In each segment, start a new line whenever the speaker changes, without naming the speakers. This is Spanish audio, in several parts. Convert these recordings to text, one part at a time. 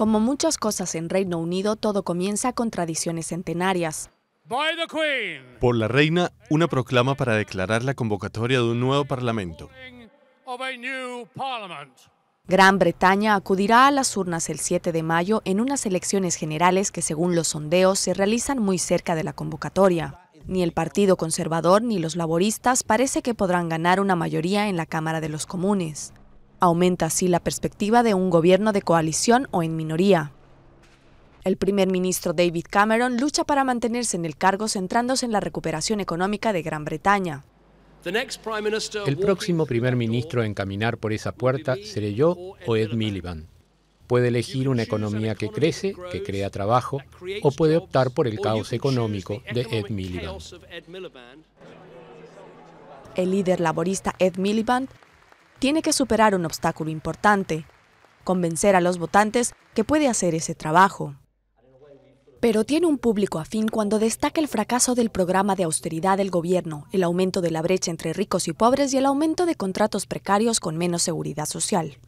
Como muchas cosas en Reino Unido, todo comienza con tradiciones centenarias.
Por la reina, una proclama para declarar la convocatoria de un nuevo parlamento.
Gran Bretaña acudirá a las urnas el 7 de mayo en unas elecciones generales que según los sondeos se realizan muy cerca de la convocatoria. Ni el Partido Conservador ni los laboristas parece que podrán ganar una mayoría en la Cámara de los Comunes. Aumenta así la perspectiva de un gobierno de coalición o en minoría. El primer ministro David Cameron lucha para mantenerse en el cargo centrándose en la recuperación económica de Gran Bretaña. El
próximo primer ministro en caminar por esa puerta seré yo o Ed Miliband. Puede elegir una economía que crece, que crea trabajo, o puede optar por el caos económico de Ed Miliband.
El líder laborista Ed Miliband tiene que superar un obstáculo importante, convencer a los votantes que puede hacer ese trabajo. Pero tiene un público afín cuando destaca el fracaso del programa de austeridad del gobierno, el aumento de la brecha entre ricos y pobres y el aumento de contratos precarios con menos seguridad social.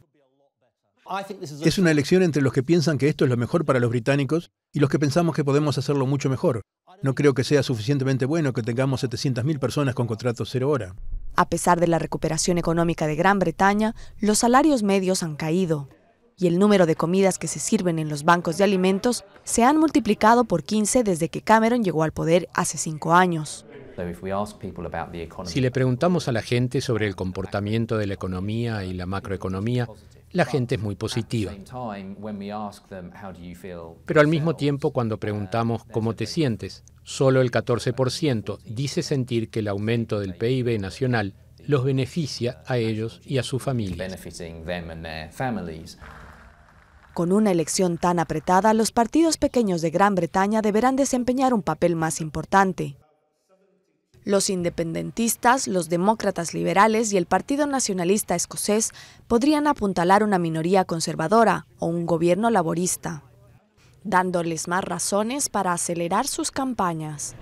Es una elección entre los que piensan que esto es lo mejor para los británicos y los que pensamos que podemos hacerlo mucho mejor. No creo que sea suficientemente bueno que tengamos 700.000 personas con contratos cero hora.
A pesar de la recuperación económica de Gran Bretaña, los salarios medios han caído y el número de comidas que se sirven en los bancos de alimentos se han multiplicado por 15 desde que Cameron llegó al poder hace cinco años.
Si le preguntamos a la gente sobre el comportamiento de la economía y la macroeconomía, la gente es muy positiva. Pero al mismo tiempo, cuando preguntamos cómo te sientes, Solo el 14% dice sentir que el aumento del PIB nacional los beneficia a ellos y a su familia.
Con una elección tan apretada, los partidos pequeños de Gran Bretaña deberán desempeñar un papel más importante. Los independentistas, los demócratas liberales y el Partido Nacionalista Escocés podrían apuntalar una minoría conservadora o un gobierno laborista dándoles más razones para acelerar sus campañas.